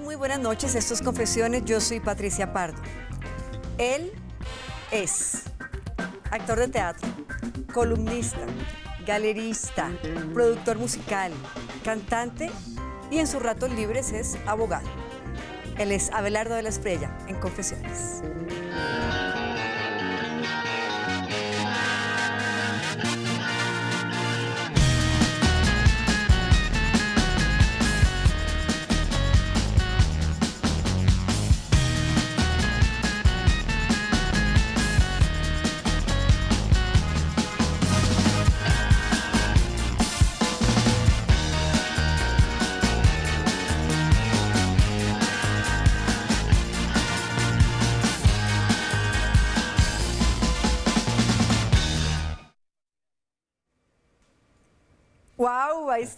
Muy buenas noches. Esto es Confesiones. Yo soy Patricia Pardo. Él es actor de teatro, columnista, galerista, productor musical, cantante y en sus ratos libres es abogado. Él es Abelardo de la estrella en Confesiones.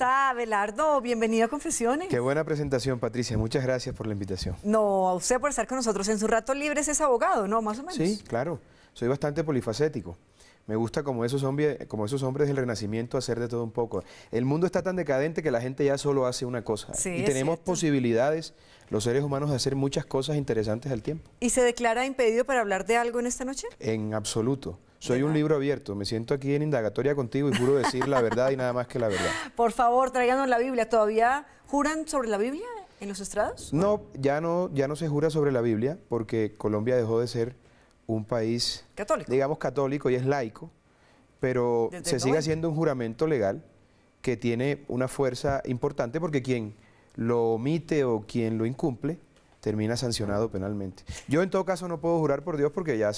está Belardo? Bienvenido a Confesiones. Qué buena presentación, Patricia. Muchas gracias por la invitación. No, a usted por estar con nosotros en su rato libre. Es abogado, ¿no? Más o menos. Sí, claro. Soy bastante polifacético. Me gusta como esos, hombres, como esos hombres del Renacimiento hacer de todo un poco. El mundo está tan decadente que la gente ya solo hace una cosa. y tenemos posibilidades, los seres humanos, de hacer muchas cosas interesantes al tiempo. ¿Y se declara impedido para hablar de algo en esta noche? En absoluto. Soy un libro abierto, me siento aquí en indagatoria contigo y juro decir la verdad y nada más que la verdad. Por favor, traigan la Biblia. ¿Todavía juran sobre la Biblia en los estrados? No, ya no, ya no se jura sobre la Biblia porque Colombia dejó de ser un país católico. digamos católico y es laico, pero se sigue haciendo un juramento legal que tiene una fuerza importante porque quien lo omite o quien lo incumple termina sancionado penalmente. Yo en todo caso no puedo jurar por Dios porque ya,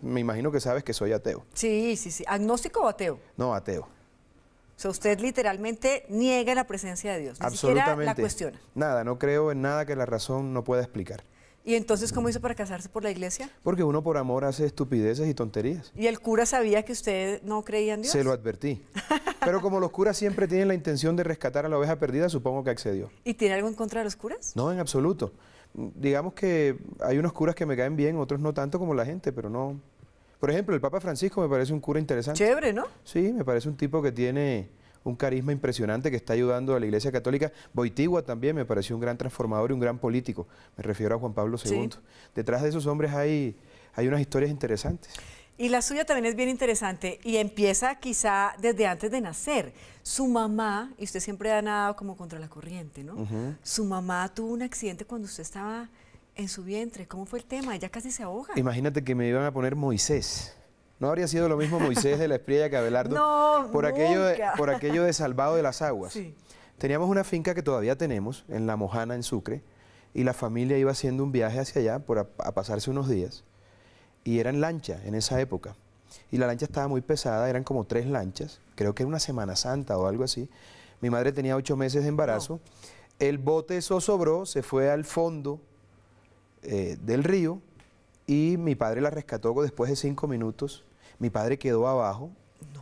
me imagino que sabes que soy ateo. Sí, sí, sí. ¿Agnóstico o ateo? No, ateo. O sea, usted literalmente niega la presencia de Dios. Ni Absolutamente. Siquiera la cuestiona. Nada, no creo en nada que la razón no pueda explicar. ¿Y entonces cómo hizo para casarse por la iglesia? Porque uno por amor hace estupideces y tonterías. ¿Y el cura sabía que usted no creía en Dios? Se lo advertí. Pero como los curas siempre tienen la intención de rescatar a la oveja perdida, supongo que accedió. ¿Y tiene algo en contra de los curas? No, en absoluto digamos que hay unos curas que me caen bien, otros no tanto como la gente, pero no. Por ejemplo, el Papa Francisco me parece un cura interesante. Chévere, ¿no? Sí, me parece un tipo que tiene un carisma impresionante que está ayudando a la Iglesia Católica. Boitigua también me pareció un gran transformador y un gran político. Me refiero a Juan Pablo II. Detrás de esos hombres hay, hay unas historias interesantes. Y la suya también es bien interesante y empieza quizá desde antes de nacer. Su mamá, y usted siempre ha nadado como contra la corriente, ¿no? Su mamá tuvo un accidente cuando usted estaba en su vientre. ¿Cómo fue el tema? Ella casi se ahoga. Imagínate que me iban a poner Moisés. ¿No habría sido lo mismo Moisés de la Espriella que Abelardo? no, por aquello de, Por aquello de salvado de las aguas. Teníamos una finca que todavía tenemos en La Mojana, en Sucre, y la familia iba haciendo un viaje hacia allá por a pasarse unos días y eran lancha en esa época. Y la lancha estaba muy pesada, eran como tres lanchas, creo que era una Semana Santa o algo así. Mi madre tenía ocho meses de embarazo. El bote sobró, se fue al fondo eh, del río y mi padre la rescató después de cinco minutos. Mi padre quedó abajo,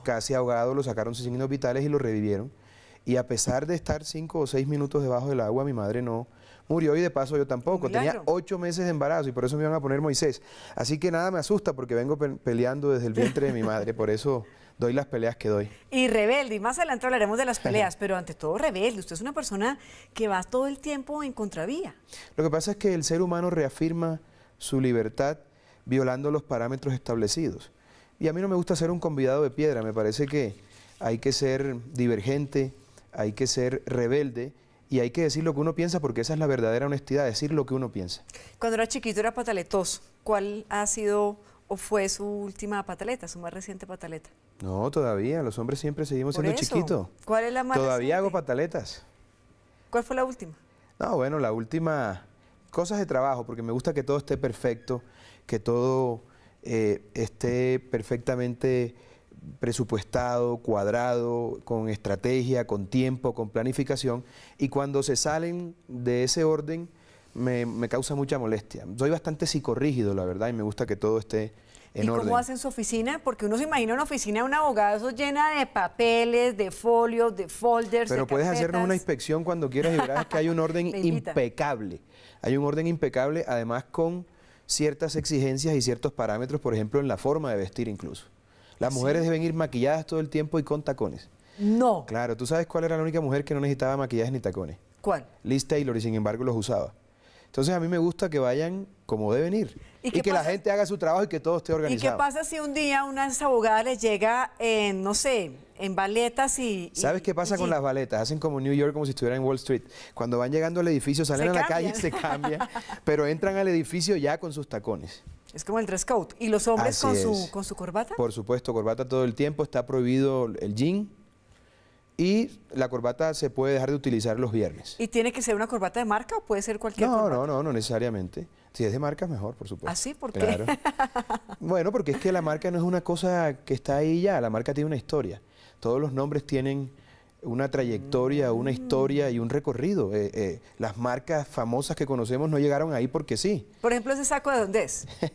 casi ahogado, lo sacaron sin signos vitales y lo revivieron. Y a pesar de estar cinco o seis minutos debajo del agua, mi madre no, murió y de paso yo tampoco. Tenía ocho meses de embarazo y por eso me iban a poner Moisés. Así que nada me asusta porque vengo peleando desde el vientre de mi madre, por eso doy las peleas que doy. Y rebelde, y más adelante hablaremos de las peleas, pero ante todo rebelde, usted es una persona que va todo el tiempo en contravía. Lo que pasa es que el ser humano reafirma su libertad violando los parámetros establecidos. Y a mí no me gusta ser un convidado de piedra, me parece que hay que ser divergente, hay que ser rebelde y hay que decir lo que uno piensa porque esa es la verdadera honestidad, decir lo que uno piensa. Cuando era chiquito era pataletoso. ¿Cuál ha sido o fue su última pataleta, su más reciente pataleta? No, todavía, los hombres siempre seguimos siendo chiquitos. ¿Cuál es la más Todavía hago pataletas. ¿Cuál fue la última? No, bueno, la última, cosas de trabajo, porque me gusta que todo esté perfecto, que todo eh, esté perfectamente presupuestado, cuadrado, con estrategia, con tiempo, con planificación, y cuando se salen de ese orden me, causa mucha molestia. Soy bastante psicorrígido, la verdad, y me gusta que todo esté en ¿Y orden. cómo hacen su oficina? Porque uno se imagina una oficina de un abogado llena de papeles, de folios, de folders. Pero puedes hacernos una inspección cuando quieras y verás que hay un orden impecable. Hay un orden impecable, además con ciertas exigencias y ciertos parámetros, por ejemplo, en la forma de vestir incluso. Las mujeres deben ir maquilladas todo el tiempo y con tacones. No. Claro, ¿tú sabes cuál era la única mujer que no necesitaba maquillaje ni tacones? ¿Cuál? Liz Taylor, y sin embargo los usaba. Entonces a mí me gusta que vayan como deben ir. Y, que la gente haga su trabajo y que todo esté organizado. ¿Y qué pasa si un día una abogada les llega, en, no sé, en baletas y... ¿Sabes qué pasa con las baletas? Hacen como New York, como si estuvieran en Wall Street. Cuando van llegando al edificio, salen a la calle y se cambian, pero entran al edificio ya con sus tacones. Es como el dress code. ¿Y los hombres con su, con su corbata? Por supuesto, corbata todo el tiempo. Está prohibido el jean, y la corbata se puede dejar de utilizar los viernes. ¿Y tiene que ser una corbata de marca o puede ser cualquier no, No, no, no necesariamente. Si es de marca, mejor, por supuesto. ¿Ah, ¿Por qué? bueno, porque es que la marca no es una cosa que está ahí ya. La marca tiene una historia. Todos los nombres tienen una trayectoria, una historia y un recorrido. Eh, eh, las marcas famosas que conocemos no llegaron ahí porque sí. Por ejemplo, ese saco de dónde es.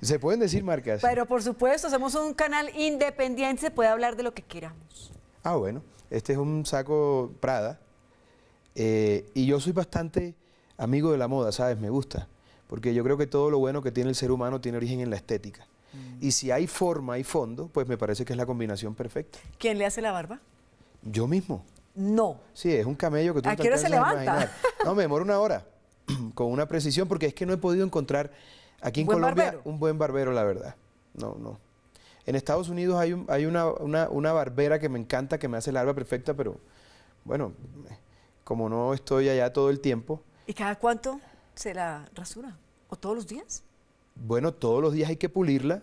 se pueden decir marcas. Pero por supuesto, somos un canal independiente, se puede hablar de lo que queramos. Ah, bueno, este es un saco Prada eh, y yo soy bastante amigo de la moda, ¿sabes? Me gusta, porque yo creo que todo lo bueno que tiene el ser humano tiene origen en la estética. Y si hay forma y fondo, pues me parece que es la combinación perfecta. ¿Quién le hace la barba? Yo mismo. No. Sí, es un camello que tú ¿A no hora se levanta? no, me demoro una hora con una precisión porque es que no he podido encontrar aquí en Colombia un buen barbero, la verdad. No, no. En Estados Unidos hay, una, una, barbera que me encanta, que me hace la barba perfecta, pero bueno, como no estoy allá todo el tiempo. ¿Y cada cuánto se la rasura? ¿O todos los días? bueno, todos los días hay que pulirla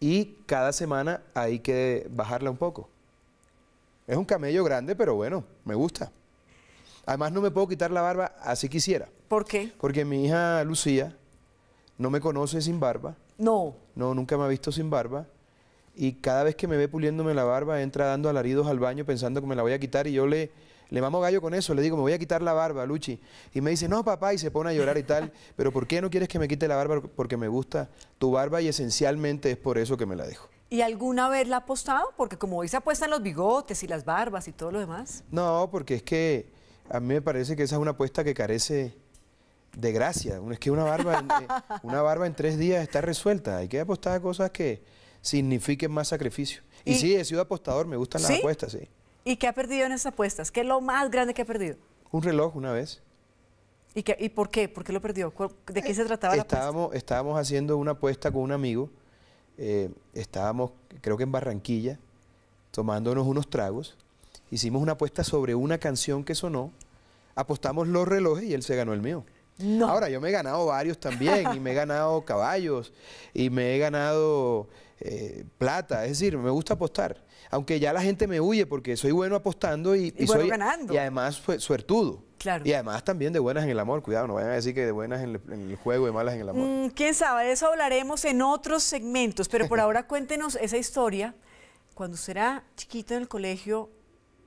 y cada semana hay que bajarla un poco. Es un camello grande, pero bueno, me gusta. Además no me puedo quitar la barba así quisiera. ¿Por qué? Porque mi hija Lucía no me conoce sin barba. No. No, nunca me ha visto sin barba. Y cada vez que me ve puliéndome la barba, entra dando alaridos al baño pensando que me la voy a quitar y yo le, le mamo gallo con eso, le digo, me voy a quitar la barba, Luchi. Y me dice, no, papá, y se pone a llorar y tal. Pero ¿por qué no quieres que me quite la barba? Porque me gusta tu barba y esencialmente es por eso que me la dejo. ¿Y alguna vez la ha apostado? Porque como hoy se apuestan los bigotes y las barbas y todo lo demás. No, porque es que a mí me parece que esa es una apuesta que carece de gracia. Es que una barba, en, eh, una barba en tres días está resuelta. Hay que apostar a cosas que signifiquen más sacrificio. Y, sí, he sido apostador, me gustan las apuestas, sí. ¿Y qué ha perdido en esas apuestas? ¿Qué es lo más grande que ha perdido? Un reloj una vez. ¿Y, qué, por qué? ¿Por qué lo perdió? ¿De qué eh, se trataba estábamos, la apuesta? Estábamos haciendo una apuesta con un amigo. Eh, estábamos, creo que en Barranquilla, tomándonos unos tragos. Hicimos una apuesta sobre una canción que sonó. Apostamos los relojes y él se ganó el mío. Ahora, yo me he ganado varios también y me he ganado caballos y me he ganado eh, plata. Es decir, me gusta apostar. Aunque ya la gente me huye porque soy bueno apostando y, soy y además suertudo. Claro. Y además también de buenas en el amor, cuidado, no vayan a decir que de buenas en el, juego y de malas en el amor. Mm, quién sabe, de eso hablaremos en otros segmentos, pero por ahora cuéntenos esa historia. Cuando será chiquito en el colegio,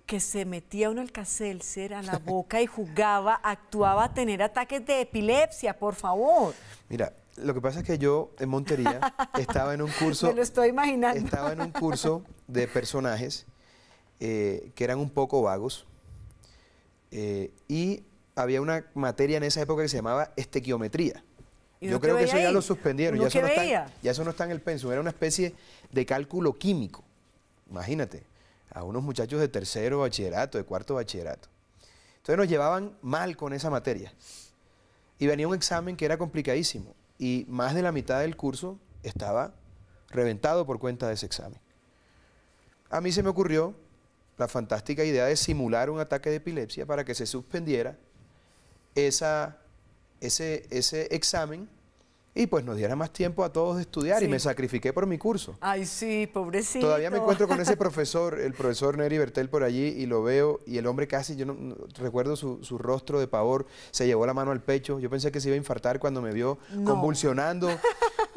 que se metía uno el caselcer a la boca y jugaba, actuaba a tener ataques de epilepsia, por favor. Mira, lo que pasa es que yo en Montería estaba en un curso. Me lo estoy imaginando. Estaba en un curso de personajes eh, que eran un poco vagos. Eh, y había una materia en esa época que se llamaba estequiometría. Yo creo que eso ya lo suspendieron, ya eso, ya eso no está en el pensum, era una especie de cálculo químico, imagínate a unos muchachos de tercero bachillerato, de cuarto bachillerato. Entonces nos llevaban mal con esa materia. Y venía un examen que era complicadísimo. Y más de la mitad del curso estaba reventado por cuenta de ese examen. A mí se me ocurrió la fantástica idea de simular un ataque de epilepsia para que se suspendiera esa, ese, ese examen y pues nos diera más tiempo a todos de estudiar y me sacrifiqué por mi curso. Ay, sí, pobrecito. Todavía me encuentro con ese profesor, el profesor Neri Bertel por allí y lo veo y el hombre casi, yo no, recuerdo su, su, rostro de pavor, se llevó la mano al pecho, yo pensé que se iba a infartar cuando me vio convulsionando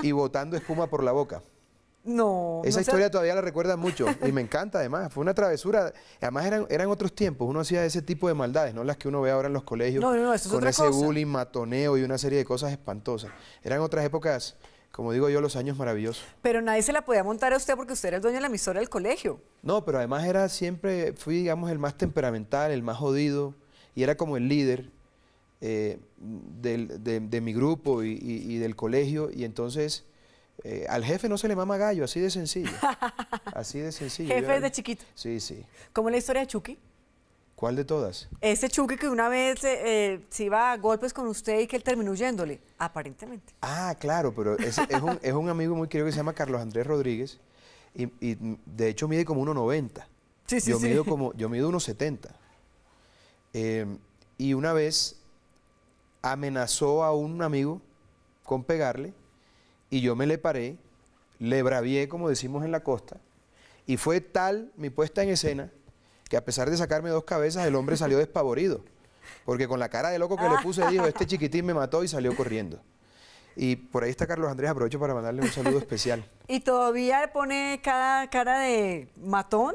y botando espuma por la boca. No. Esa historia todavía la recuerda mucho y me encanta además. Fue una travesura. Además eran, otros tiempos. Uno hacía ese tipo de maldades, no las que uno ve ahora en los colegios. No, no, eso con es otra ese bullying, matoneo y una serie de cosas espantosas. Eran otras épocas, como digo yo, los años maravillosos. Pero nadie se la podía montar a usted porque usted era el dueño de la emisora del colegio. No, pero además era siempre, fui digamos el más temperamental, el más jodido y era como el líder. Eh, de, mi grupo y del colegio y entonces eh, al jefe no se le mama gallo, así de sencillo. Así de sencillo. jefe de chiquito. Sí, sí. ¿Cómo la historia de Chucky? ¿Cuál de todas? Ese Chucky que una vez eh, eh, se iba a golpes con usted y que él terminó huyéndole, aparentemente. Ah, claro, pero es, un, es un, amigo muy querido que se llama Carlos Andrés Rodríguez y, mm, de hecho mide como 1,90. Sí, sí, yo Mido como, yo mido 1,70. Eh, em, y una vez amenazó a un amigo con pegarle y yo me le paré, le bravié, como decimos en la costa, y fue tal mi puesta en escena que a pesar de sacarme dos cabezas, el hombre salió despavorido. Porque con la cara de loco que le puse, dijo, este chiquitín me mató y salió corriendo. Y por ahí está Carlos Andrés, aprovecho para mandarle un saludo especial. ¿Y todavía pone cada cara de matón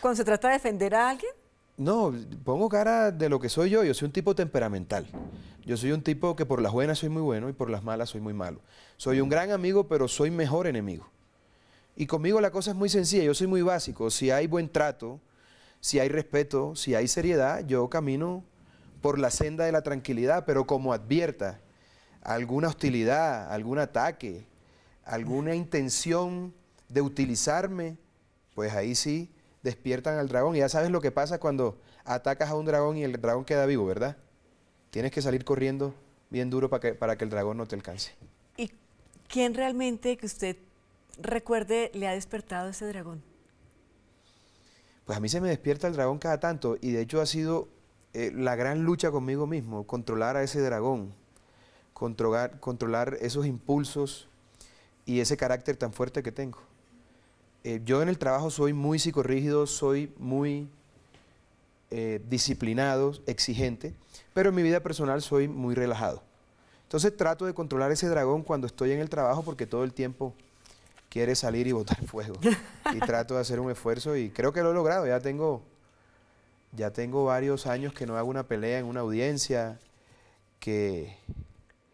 cuando se trata de defender a alguien? No, pongo cara de lo que soy yo. Yo soy un tipo temperamental. Yo soy un tipo que por las buenas soy muy bueno y por las malas soy muy malo. Soy un gran amigo, pero soy mejor enemigo. Y conmigo la cosa es muy sencilla, yo soy muy básico. Si hay buen trato, si hay respeto, si hay seriedad, yo camino por la senda de la tranquilidad, pero como advierta alguna hostilidad, algún ataque, alguna intención de utilizarme, pues ahí sí despiertan al dragón. Y ya sabes lo que pasa cuando atacas a un dragón y el dragón queda vivo, ¿verdad? tienes que salir corriendo bien duro para que, para que el dragón no te alcance. ¿Y quién realmente que usted recuerde le ha despertado ese dragón? Pues a mí se me despierta el dragón cada tanto y de hecho ha sido eh, la gran lucha conmigo mismo, controlar a ese dragón, controlar, esos impulsos y ese carácter tan fuerte que tengo. Eh, yo en el trabajo soy muy psicorrígido, soy muy eh, disciplinado, exigente, pero en mi vida personal soy muy relajado. Entonces trato de controlar ese dragón cuando estoy en el trabajo porque todo el tiempo quiere salir y botar fuego. y trato de hacer un esfuerzo y creo que lo he logrado. Ya tengo, ya tengo varios años que no hago una pelea en una audiencia, que,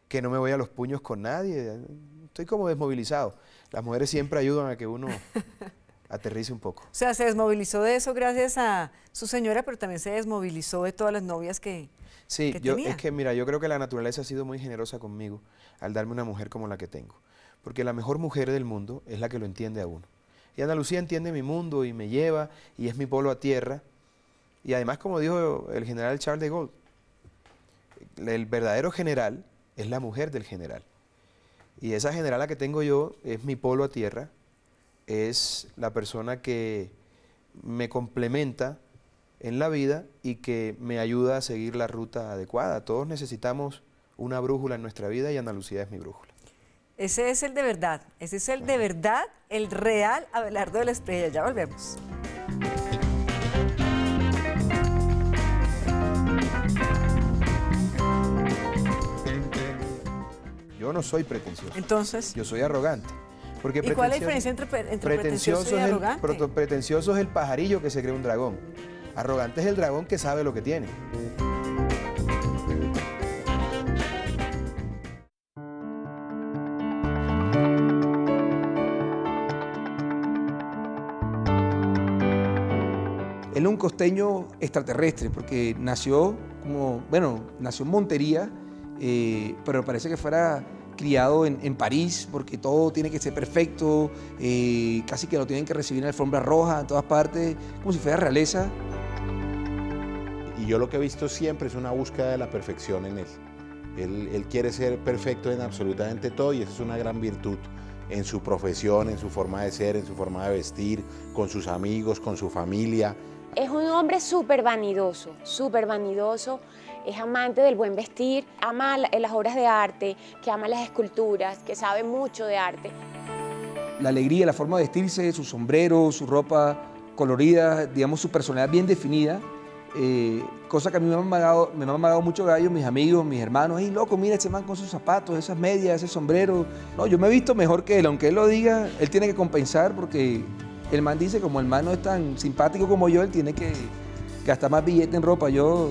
que no me voy a los puños con nadie. Estoy como desmovilizado. Las mujeres siempre ayudan a que uno aterrice un poco. O sea, se desmovilizó de eso gracias a su señora, pero también se desmovilizó de todas las novias que, Sí, yo, es que mira, yo creo que la naturaleza ha sido muy generosa conmigo al darme una mujer como la que tengo. Porque la mejor mujer del mundo es la que lo entiende a uno. Y Ana Lucía entiende mi mundo y me lleva y es mi polo a tierra. Y además, como dijo el general Charles de Gaulle, el verdadero general es la mujer del general. Y esa general la que tengo yo es mi polo a tierra, es la persona que me complementa en la vida y que me ayuda a seguir la ruta adecuada. Todos necesitamos una brújula en nuestra vida y Ana es mi brújula. Ese es el de verdad, ese es el de verdad, el real Abelardo de la Estrella. Ya volvemos. Yo no soy pretencioso. Entonces. Yo soy arrogante. ¿Y cuál es la diferencia entre, pretencioso, y arrogante? el, pretencioso es el pajarillo que se cree un dragón. Arrogante es el dragón que sabe lo que tiene. Él es un costeño extraterrestre porque nació como, bueno, nació en Montería, eh, pero parece que fuera criado en, en París, porque todo tiene que ser perfecto, y eh, casi que lo tienen que recibir en alfombra roja, en todas partes, como si fuera realeza. Y yo lo que he visto siempre es una búsqueda de la perfección en él. Él, él quiere ser perfecto en absolutamente todo y esa es una gran virtud en su profesión, en su forma de ser, en su forma de vestir, con sus amigos, con su familia. Es un hombre súper vanidoso, súper vanidoso es amante del buen vestir, ama eh, las obras de arte, que ama las esculturas, que sabe mucho de arte. La alegría, la forma de vestirse, su sombrero, su ropa colorida, digamos, su personalidad bien definida, eh, cosa que a mí me han amagado, me ha mucho gallo, mis amigos, mis hermanos, ¡ay, loco, mira ese man con sus zapatos, esas medias, ese sombrero! No, yo me he visto mejor que él, aunque él lo diga, él tiene que compensar porque el man dice, como el man no es tan simpático como yo, él tiene que gastar más billete en ropa. Yo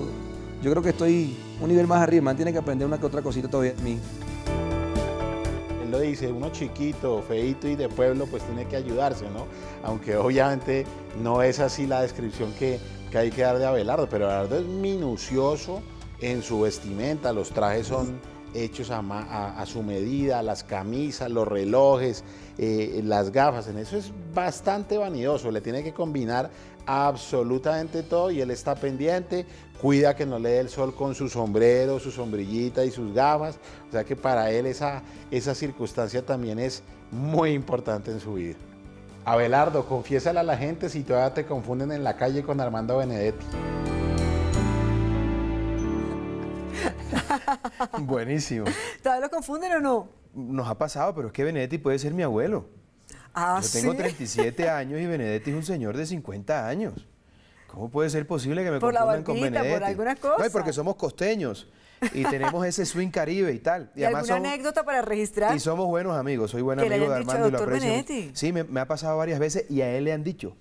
yo creo que estoy un nivel más arriba, man tiene que aprender una que otra cosita todavía mí. Él lo dice, uno chiquito, feito y de pueblo, pues tiene que ayudarse, ¿no? Aunque obviamente no es así la descripción que, hay que dar de Abelardo, pero Abelardo es minucioso en su vestimenta, los trajes son hechos a, su medida, las camisas, los relojes, eh, las gafas, en eso es bastante vanidoso, le tiene que combinar absolutamente todo y él está pendiente, cuida que no le dé el sol con su sombrero, su sombrillita y sus gafas. O sea que para él esa, esa circunstancia también es muy importante en su vida. Abelardo, confiésale a la gente si todavía te confunden en la calle con Armando Benedetti. Buenísimo. ¿Todavía lo confunden o no? Nos ha pasado, pero es que Benedetti puede ser mi abuelo. Ah, yo tengo 37 años y Benedetti es un señor de 50 años. ¿Cómo puede ser posible que me confundan con Benedetti? Por porque somos costeños y tenemos ese swing caribe y tal. ¿Y, anécdota para registrar? Y somos buenos amigos, soy buen amigo de Armando y lo aprecio. Sí, me, ha pasado varias veces y a él le han dicho,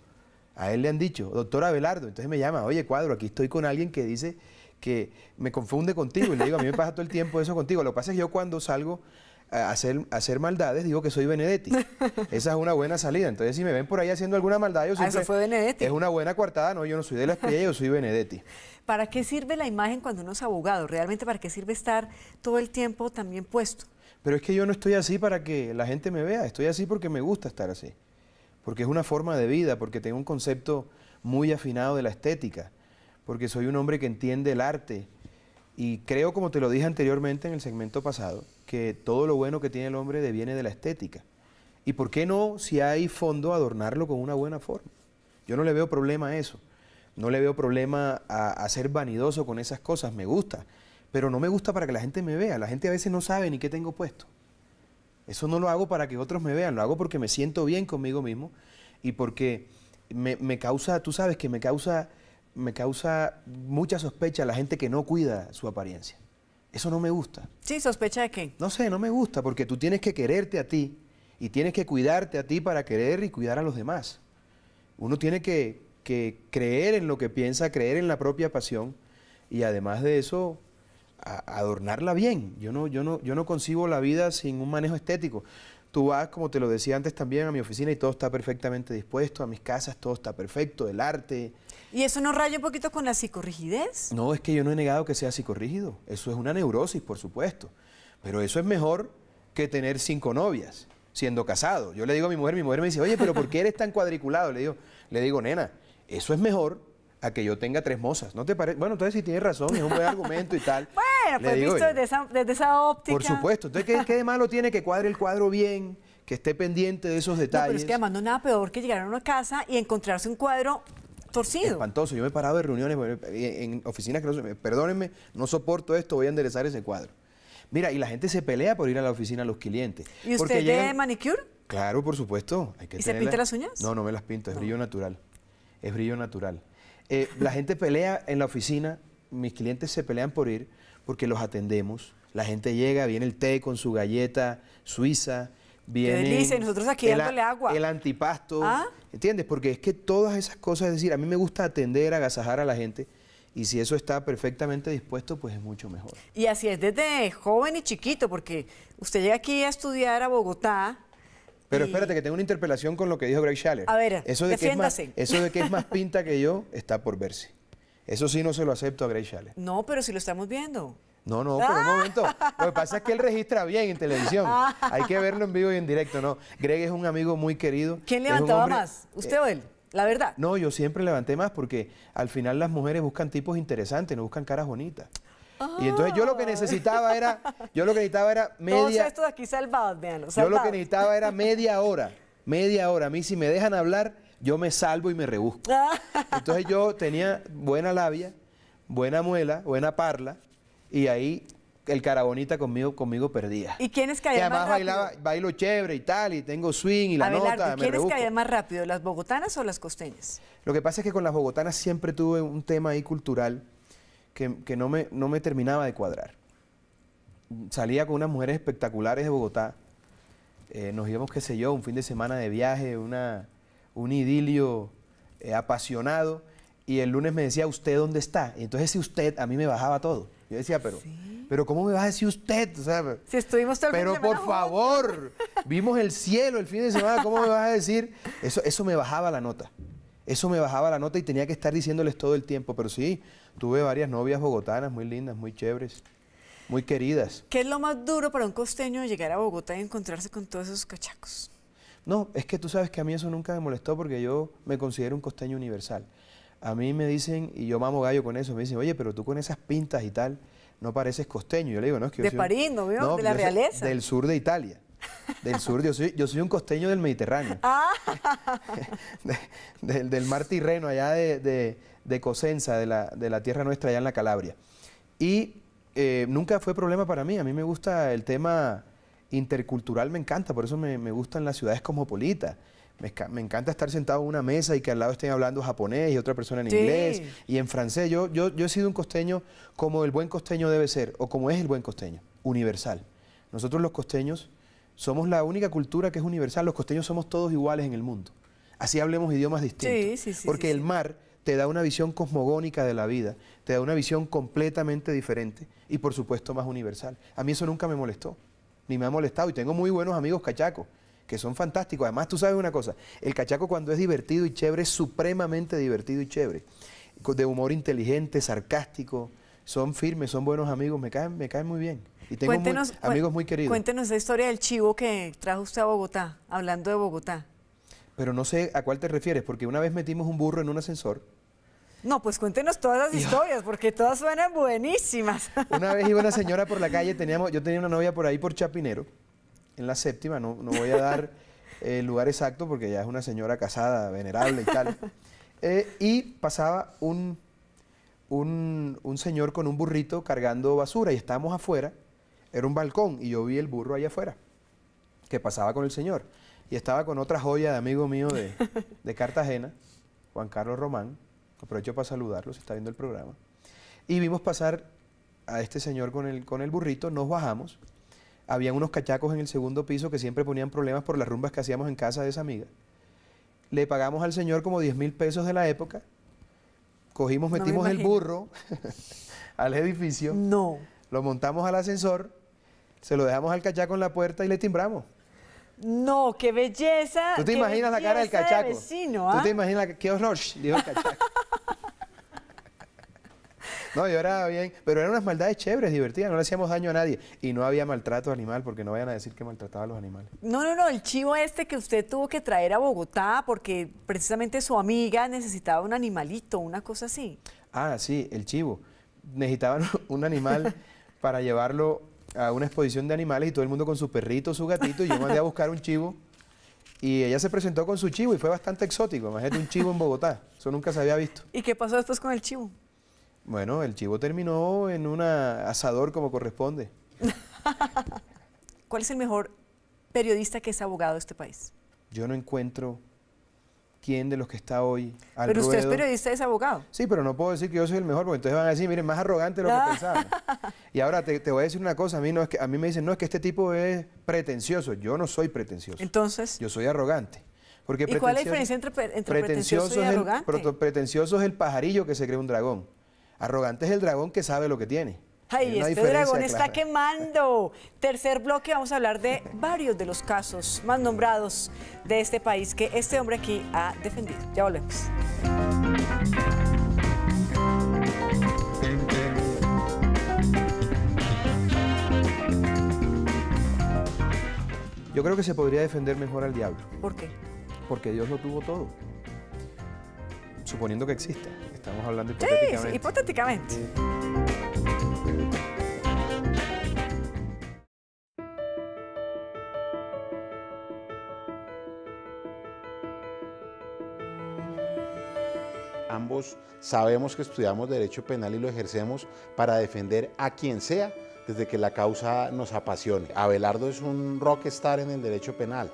a él le han dicho, doctor Abelardo, entonces me llama, oye, cuadro, aquí estoy con alguien que dice que me confunde contigo y le digo, a mí me pasa todo el tiempo eso contigo. Lo que pasa es que yo cuando salgo hacer, hacer maldades, digo que soy Benedetti. Esa es una buena salida. Entonces, si me ven por ahí haciendo alguna maldad, yo ah, soy fue Benedetti. Es una buena coartada, no, yo no soy de la espía, yo soy Benedetti. ¿Para qué sirve la imagen cuando uno es abogado? ¿Realmente para qué sirve estar todo el tiempo también puesto? Pero es que yo no estoy así para que la gente me vea, estoy así porque me gusta estar así. Porque es una forma de vida, porque tengo un concepto muy afinado de la estética, porque soy un hombre que entiende el arte. Y creo, como te lo dije anteriormente en el segmento pasado, que todo lo bueno que tiene el hombre deviene de la estética. ¿Y por qué no, si hay fondo, adornarlo con una buena forma? Yo no le veo problema a eso. No le veo problema a, ser vanidoso con esas cosas. Me gusta. Pero no me gusta para que la gente me vea. La gente a veces no sabe ni qué tengo puesto. Eso no lo hago para que otros me vean. Lo hago porque me siento bien conmigo mismo y porque me, causa, tú sabes que me causa, me causa mucha sospecha la gente que no cuida su apariencia. Eso no me gusta. Sí, sospecha de No sé, no me gusta, porque tú tienes que quererte a ti y tienes que cuidarte a ti para querer y cuidar a los demás. Uno tiene que, creer en lo que piensa, creer en la propia pasión y además de eso, adornarla bien. Yo no, yo, no, yo no concibo la vida sin un manejo estético. Tú vas, como te lo decía antes también, a mi oficina y todo está perfectamente dispuesto, a mis casas todo está perfecto, el arte. ¿Y eso no raya un poquito con la psicorrigidez? No, es que yo no he negado que sea psicorrígido. Eso es una neurosis, por supuesto. Pero eso es mejor que tener cinco novias siendo casado. Yo le digo a mi mujer, mi mujer me dice, oye, pero ¿por qué eres tan cuadriculado? Le digo, le digo, nena, eso es mejor a que yo tenga tres mozas. ¿No te parece? Bueno, entonces si tienes razón, es un buen argumento y tal. bueno, pues visto desde esa, óptica. Por supuesto. Entonces, ¿qué, de malo tiene que cuadre el cuadro bien? Que esté pendiente de esos detalles. No, pero es que además no nada peor que llegar a una casa y encontrarse un cuadro torcido. Espantoso. Yo me he parado de reuniones en oficinas que no, perdónenme, no soporto esto, voy a enderezar ese cuadro. Mira, y la gente se pelea por ir a la oficina a los clientes. ¿Y usted de manicure? Claro, por supuesto. Hay que ¿Y se pinta las uñas? No, no me las pinto, es brillo natural. Es brillo natural. Eh, la gente pelea en la oficina, mis clientes se pelean por ir porque los atendemos. La gente llega, viene el té con su galleta suiza, viene el, agua. El antipasto, ¿Ah? ¿entiendes? Porque es que todas esas cosas, es decir, a mí me gusta atender, agasajar a la gente. Y si eso está perfectamente dispuesto, pues es mucho mejor. Y así es desde joven y chiquito, porque usted llega aquí a estudiar a Bogotá, pero espérate, que tengo una interpelación con lo que dijo Greg Schaller. A ver, eso de Que es más, eso de que es más pinta que yo está por verse. Eso sí no se lo acepto a Greg Schaller. No, pero si lo estamos viendo. No, no, pero un momento. Lo que pasa es que él registra bien en televisión. Ah. Hay que verlo en vivo y en directo, ¿no? Greg es un amigo muy querido. ¿Quién levantaba más? ¿Usted o eh, él? La verdad. No, yo siempre levanté más porque al final las mujeres buscan tipos interesantes, no buscan caras bonitas. Y entonces yo lo que ah. necesitaba era, yo lo que necesitaba era media... Todos estos aquí salvados, vean, Yo lo que necesitaba era media hora, media hora. A mí si me dejan hablar, yo me salvo y me rebusco. Entonces yo tenía buena labia, buena muela, buena parla, y ahí el carabonita conmigo, conmigo perdía. ¿Y quiénes caían además bailo chévere y tal, y tengo swing y la nota, me ¿quiénes caían más rápido, las bogotanas o las costeñas? Lo que pasa es que con las bogotanas siempre tuve un tema ahí cultural que, no, me, no me terminaba de cuadrar. Salía con unas mujeres espectaculares de Bogotá. Eh, nos íbamos, qué sé yo, un fin de semana de viaje, una, un idilio eh, apasionado. Y el lunes me decía, ¿usted dónde está? Y entonces, si usted, a mí me bajaba todo. Yo decía, pero, pero ¿cómo me vas a decir usted? O sea, si estuvimos Pero por favor, vimos el cielo el fin de semana, ¿cómo me vas a decir? Eso, eso me bajaba la nota. Eso me bajaba la nota y tenía que estar diciéndoles todo el tiempo, pero sí, tuve varias novias bogotanas muy lindas, muy chéveres, muy queridas. ¿Qué es lo más duro para un costeño llegar a Bogotá y encontrarse con todos esos cachacos? No, es que tú sabes que a mí eso nunca me molestó porque yo me considero un costeño universal. A mí me dicen, y yo mamo gallo con eso, me dicen, oye, pero tú con esas pintas y tal, no pareces costeño. Yo le digo, no, es que yo soy... De París, ¿no de la realeza. Del sur de Italia. Del sur, yo soy, yo soy un costeño del Mediterráneo. Ah. del, mar Tirreno, allá de de Cosenza, de la, tierra nuestra allá en la Calabria. Y eh, nunca fue problema para mí, a mí me gusta el tema intercultural, me encanta, por eso me, gustan las ciudades cosmopolitas. Me, encanta estar sentado en una mesa y que al lado estén hablando japonés y otra persona en inglés y en francés. Yo, yo, yo he sido un costeño como el buen costeño debe ser, o como es el buen costeño, universal. Nosotros los costeños somos la única cultura que es universal, los costeños somos todos iguales en el mundo. Así hablemos idiomas distintos. porque el mar te da una visión cosmogónica de la vida, te da una visión completamente diferente y por supuesto más universal. A mí eso nunca me molestó, ni me ha molestado y tengo muy buenos amigos cachacos que son fantásticos. Además, tú sabes una cosa, el cachaco cuando es divertido y chévere es supremamente divertido y chévere, de humor inteligente, sarcástico, son firmes, son buenos amigos, me caen, me muy bien. Y tengo amigos muy queridos. Cuéntenos la historia del chivo que trajo usted a Bogotá, hablando de Bogotá. Pero no sé a cuál te refieres, porque una vez metimos un burro en un ascensor no, pues cuéntenos todas las historias, porque todas suenan buenísimas. Una vez iba una señora por la calle, teníamos, yo tenía una novia por ahí por Chapinero, en la séptima, no, voy a dar eh, el lugar exacto porque ya es una señora casada, venerable y tal. Eh, y pasaba un, un, señor con un burrito cargando basura y estábamos afuera, era un balcón y yo vi el burro allá afuera, que pasaba con el señor. Y estaba con otra joya de amigo mío de, de Cartagena, Juan Carlos Román aprovecho para saludarlos, está viendo el programa, y vimos pasar a este señor con el, con el burrito, nos bajamos, habían unos cachacos en el segundo piso que siempre ponían problemas por las rumbas que hacíamos en casa de esa amiga. Le pagamos al señor como 10 mil pesos de la época, cogimos, metimos el burro al edificio, no. lo montamos al ascensor, se lo dejamos al cachaco en la puerta y le timbramos. No, qué belleza. ¿Tú te imaginas la cara del cachaco? ¿Tú ah? te imaginas qué horror? Dijo el cachaco. no, era bien, pero eran unas maldades chéveres, divertidas, no le hacíamos daño a nadie. Y no había maltrato animal, porque no vayan a decir que maltrataba a los animales. No, no, no, el chivo este que usted tuvo que traer a Bogotá, porque precisamente su amiga necesitaba un animalito, una cosa así. Ah, sí, el chivo. Necesitaban un animal para llevarlo a una exposición de animales y todo el mundo con su perrito, su gatito, y yo mandé a buscar un chivo. Y ella se presentó con su chivo y fue bastante exótico. Imagínate un chivo en Bogotá. Eso nunca se había visto. ¿Y qué pasó después con el chivo? Bueno, el chivo terminó en un asador como corresponde. ¿Cuál es el mejor periodista que es abogado de este país? Yo no encuentro quién de los que está hoy al Pero usted es periodista, es abogado. Sí, pero no puedo decir que yo soy el mejor, porque entonces van a decir, miren, más arrogante de lo que ah. pensaba. y ahora te, voy a decir una cosa, a mí, no es que, a mí me dicen, no, es que este tipo es pretencioso. Yo no soy pretencioso. Entonces. Yo soy arrogante. Porque ¿Y cuál es la diferencia entre, pretencioso, y arrogante? pretencioso es el pajarillo que se cree un dragón. Arrogante es el dragón que sabe lo que tiene. Ay, este dragón está quemando. Tercer bloque, vamos a hablar de varios de los casos más nombrados de este país que este hombre aquí ha defendido. Ya volvemos. Yo creo que se podría defender mejor al diablo. ¿Por qué? Porque Dios lo tuvo todo. Suponiendo que exista. Estamos hablando hipotéticamente. Sí, hipotéticamente. ambos sabemos que estudiamos derecho penal y lo ejercemos para defender a quien sea desde que la causa nos apasione. Abelardo es un rockstar en el derecho penal,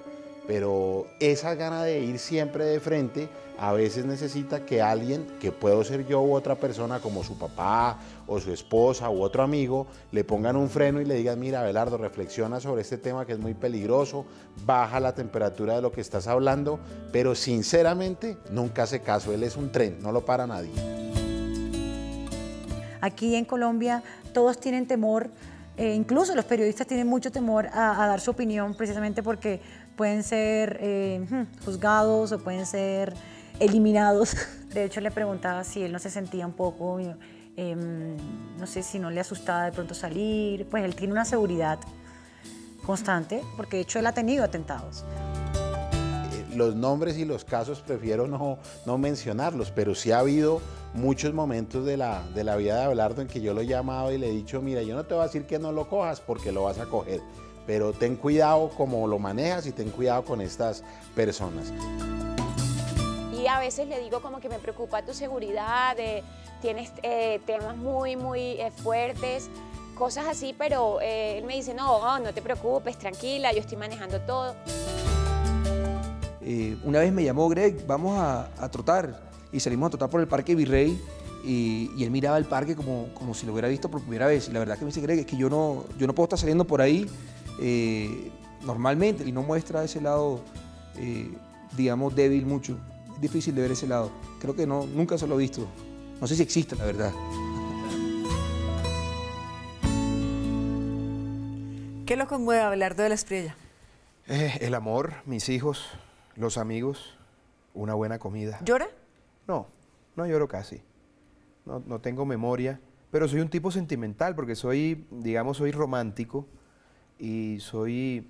pero esa gana de ir siempre de frente a veces necesita que alguien, que puedo ser yo u otra persona como su papá o su esposa u otro amigo, le pongan un freno y le digan, mira, Belardo, reflexiona sobre este tema que es muy peligroso, baja la temperatura de lo que estás hablando, pero sinceramente nunca hace caso, él es un tren, no lo para nadie. Aquí en Colombia todos tienen temor, eh, incluso los periodistas tienen mucho temor a, dar su opinión precisamente porque pueden ser eh, juzgados o pueden ser eliminados. De hecho, le preguntaba si él no se sentía un poco, em, no sé si no le asustaba de pronto salir. Pues él tiene una seguridad constante, porque de hecho él ha tenido atentados. Eh, los nombres y los casos prefiero no, mencionarlos, pero sí ha habido muchos momentos de la, de la vida de Abelardo en que yo lo he llamado y le he dicho, mira, yo no te voy a decir que no lo cojas porque lo vas a coger, pero ten cuidado como lo manejas y ten cuidado con estas personas a veces le digo como que me preocupa tu seguridad, eh, tienes eh, temas muy, muy eh, fuertes, cosas así, pero él me dice, no, oh, no te preocupes, tranquila, yo estoy manejando todo. una vez me llamó Greg, vamos a, trotar, y salimos a trotar por el Parque Virrey, y, él miraba el parque como, si lo hubiera visto por primera vez. Y la verdad que me dice Greg, es que yo no, yo no puedo estar saliendo por ahí normalmente, y no muestra ese lado digamos, débil mucho. Es difícil de ver ese lado. Creo que no, nunca se lo he visto. No sé si existe, la verdad. ¿Qué lo conmueve hablar de la estrella? Eh, el amor, mis hijos, los amigos, una buena comida. ¿Llora? No, no lloro casi. No, no, tengo memoria, pero soy un tipo sentimental porque soy, digamos, soy romántico y soy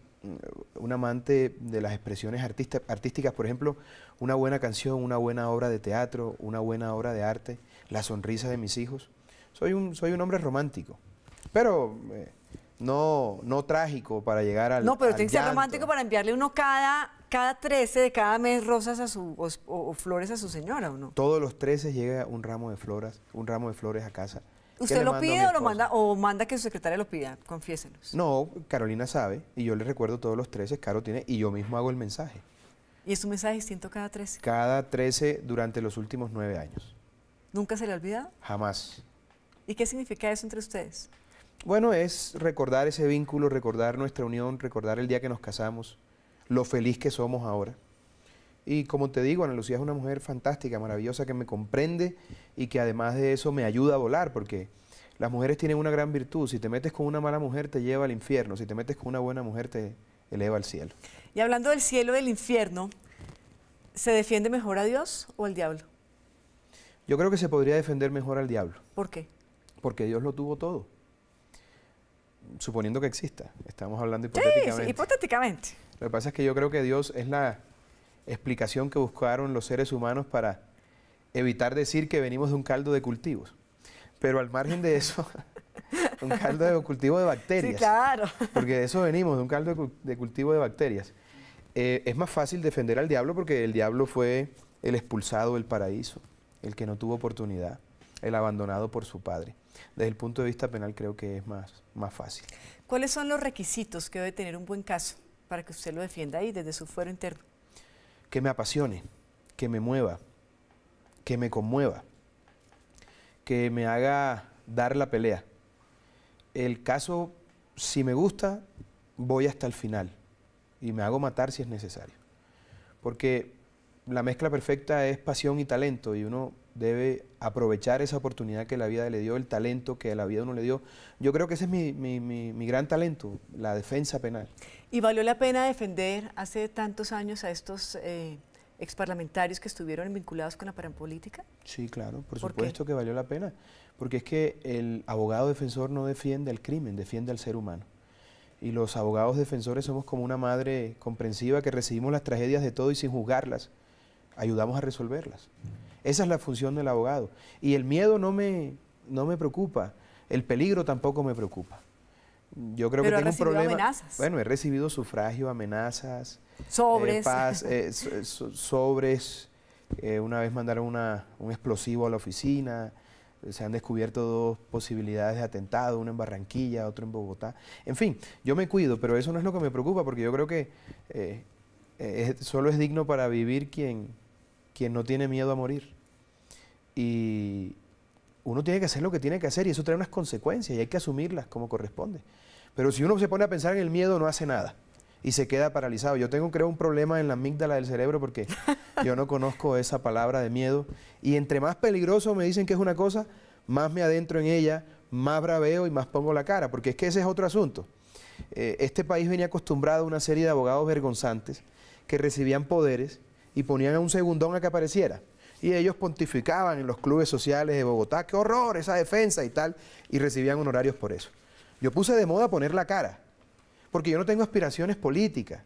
un amante de las expresiones artísticas, por ejemplo, una buena canción, una buena obra de teatro, una buena obra de arte, la sonrisa de mis hijos. Soy un, soy un hombre romántico, pero eh, no, no trágico para llegar al No, pero que ser romántico para enviarle uno cada, cada 13 de cada mes rosas a su, o, flores a su señora, ¿o no? Todos los 13 llega un ramo de flores, un ramo de flores a casa ¿Usted lo pide o lo manda o manda que su secretaria lo pida? Confiésenos. No, Carolina sabe y yo le recuerdo todos los 13, Caro tiene y yo mismo hago el mensaje. ¿Y es un mensaje distinto cada 13? Cada 13 durante los últimos nueve años. ¿Nunca se le ha olvidado? Jamás. ¿Y qué significa eso entre ustedes? Bueno, es recordar ese vínculo, recordar nuestra unión, recordar el día que nos casamos, lo feliz que somos ahora. Y como te digo, Ana Lucía es una mujer fantástica, maravillosa, que me comprende y que además de eso me ayuda a volar, porque las mujeres tienen una gran virtud. Si te metes con una mala mujer, te lleva al infierno. Si te metes con una buena mujer, te eleva al cielo. Y hablando del cielo, del infierno, ¿se defiende mejor a Dios o al diablo? Yo creo que se podría defender mejor al diablo. ¿Por qué? Porque Dios lo tuvo todo. Suponiendo que exista. Estamos hablando hipotéticamente. sí, hipotéticamente. Lo que pasa es que yo creo que Dios es la explicación que buscaron los seres humanos para evitar decir que venimos de un caldo de cultivos. Pero al margen de eso, un caldo de cultivo de bacterias. Sí, claro. Porque de eso venimos, de un caldo de cultivo de bacterias. Eh, es más fácil defender al diablo porque el diablo fue el expulsado del paraíso, el que no tuvo oportunidad, el abandonado por su padre. Desde el punto de vista penal creo que es más, más fácil. ¿Cuáles son los requisitos que debe tener un buen caso para que usted lo defienda ahí desde su fuero interno? que me apasione, que me mueva, que me conmueva, que me haga dar la pelea. El caso, si me gusta, voy hasta el final y me hago matar si es necesario. Porque la mezcla perfecta es pasión y talento y uno debe aprovechar esa oportunidad que la vida le dio, el talento que la vida uno le dio. Yo creo que ese es mi, mi gran talento, la defensa penal. ¿Y valió la pena defender hace tantos años a estos eh, exparlamentarios que estuvieron vinculados con la política Sí, claro, por, supuesto que valió la pena, porque es que el abogado defensor no defiende al crimen, defiende al ser humano. Y los abogados defensores somos como una madre comprensiva que recibimos las tragedias de todo y sin juzgarlas, ayudamos a resolverlas. Esa es la función del abogado. Y el miedo no me, no me preocupa, el peligro tampoco me preocupa. Yo creo que tengo un problema. Bueno, he recibido sufragio, amenazas. Eh, sobres. Eh, eh, sobres. una vez mandaron una, un explosivo a la oficina. Se han descubierto dos posibilidades de atentado, uno en Barranquilla, otro en Bogotá. En fin, yo me cuido, pero eso no es lo que me preocupa, porque yo creo que solo es digno para vivir quien, quien no tiene miedo a morir. Y uno tiene que hacer lo que tiene que hacer y eso trae unas consecuencias y hay que asumirlas como corresponde. Pero si uno se pone a pensar en el miedo, no hace nada y se queda paralizado. Yo tengo, creo, un problema en la amígdala del cerebro porque yo no conozco esa palabra de miedo. Y entre más peligroso me dicen que es una cosa, más me adentro en ella, más braveo y más pongo la cara, porque es que ese es otro asunto. Eh, este país venía acostumbrado a una serie de abogados vergonzantes que recibían poderes y ponían a un segundón a que apareciera. Y ellos pontificaban en los clubes sociales de Bogotá, qué horror esa defensa y tal, y recibían honorarios por eso. Yo puse de moda poner la cara, porque yo no tengo aspiraciones políticas,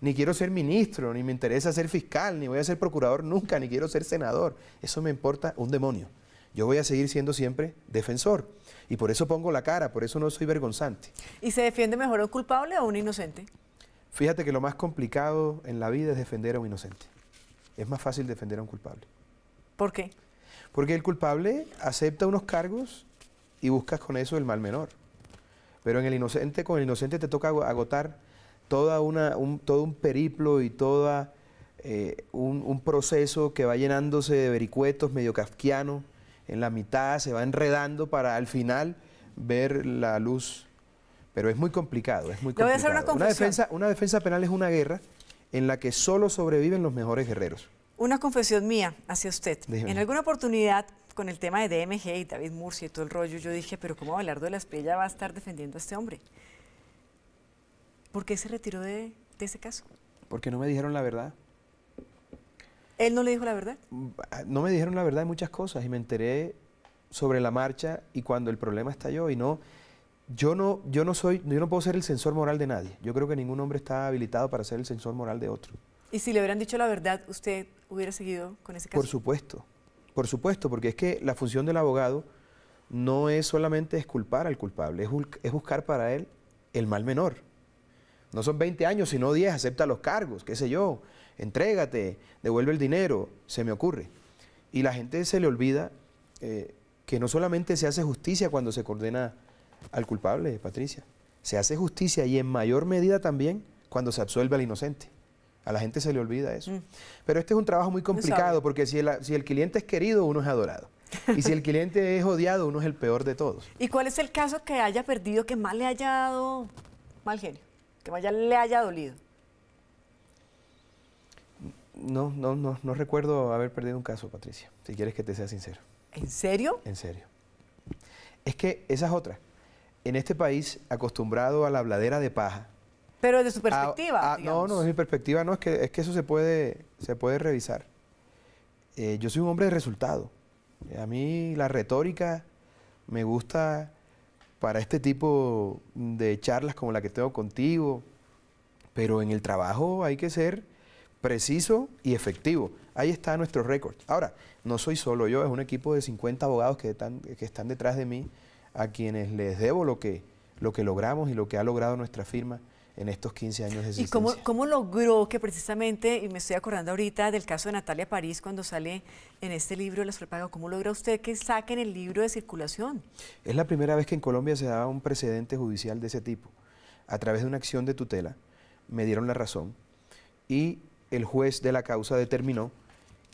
ni quiero ser ministro, ni me interesa ser fiscal, ni voy a ser procurador nunca, ni quiero ser senador. Eso me importa un demonio. Yo voy a seguir siendo siempre defensor. Y por eso pongo la cara, por eso no soy vergonzante. ¿Y se defiende mejor un culpable o un inocente? Fíjate que lo más complicado en la vida es defender a un inocente. Es más fácil defender a un culpable. ¿Por qué? Porque el culpable acepta unos cargos y buscas con eso el mal menor. Pero en el inocente, con el inocente te toca agotar toda un, todo un periplo y todo eh, un, proceso que va llenándose de vericuetos medio kafkiano, en la mitad se va enredando para al final ver la luz. Pero es muy complicado, es muy complicado. una, defensa, una defensa penal es una guerra en la que solo sobreviven los mejores guerreros. Una confesión mía hacia usted. En alguna oportunidad con el tema de DMG y David Murcia y todo el rollo, yo dije, pero ¿cómo Abelardo de la Espella va a estar defendiendo a este hombre? ¿Por qué se retiró de, ese caso? Porque no me dijeron la verdad. ¿Él no le dijo la verdad? Mm, no me dijeron la verdad de muchas cosas y me enteré sobre la marcha y cuando el problema estalló y no... Yo no, yo no soy, yo no puedo ser el censor moral de nadie. Yo creo que ningún hombre está habilitado para ser el censor moral de otro. Y si le hubieran dicho la verdad, ¿usted hubiera seguido con ese caso? Por supuesto. Por supuesto, porque es que la función del abogado no es solamente culpar al culpable, es, buscar para él el mal menor. No son 20 años, sino 10, acepta los cargos, qué sé yo, entrégate, devuelve el dinero, se me ocurre. Y la gente se le olvida eh, que no solamente se hace justicia cuando se condena al culpable, Patricia, se hace justicia y en mayor medida también cuando se absuelve al inocente. A la gente se le olvida eso. Mm. Pero este es un trabajo muy complicado porque si el, si el cliente es querido, uno es adorado. Y si el cliente es odiado, uno es el peor de todos. ¿Y cuál es el caso que haya perdido, que más le haya dado mal genio? Que más le haya dolido. No, no, no, no recuerdo haber perdido un caso, Patricia, si quieres que te sea sincero. ¿En serio? En serio. Es que esa es otra. En este país, acostumbrado a la bladera de paja, pero desde su ah, perspectiva. Ah, no, no, desde mi perspectiva no, es que, es que eso se puede, se puede revisar. Eh, yo soy un hombre de resultado. A mí la retórica me gusta para este tipo de charlas como la que tengo contigo, pero en el trabajo hay que ser preciso y efectivo. Ahí está nuestro récord. Ahora, no soy solo yo, es un equipo de 50 abogados que están, que están detrás de mí, a quienes les debo lo que, lo que logramos y lo que ha logrado nuestra firma en estos 15 años de existencia. ¿Y cómo, logró que precisamente, y me estoy acordando ahorita del caso de Natalia París cuando sale en este libro Las Prepagas, ¿cómo logra usted que saquen el libro de circulación? Es la primera vez que en Colombia se daba un precedente judicial de ese tipo. A través de una acción de tutela me dieron la razón y el juez de la causa determinó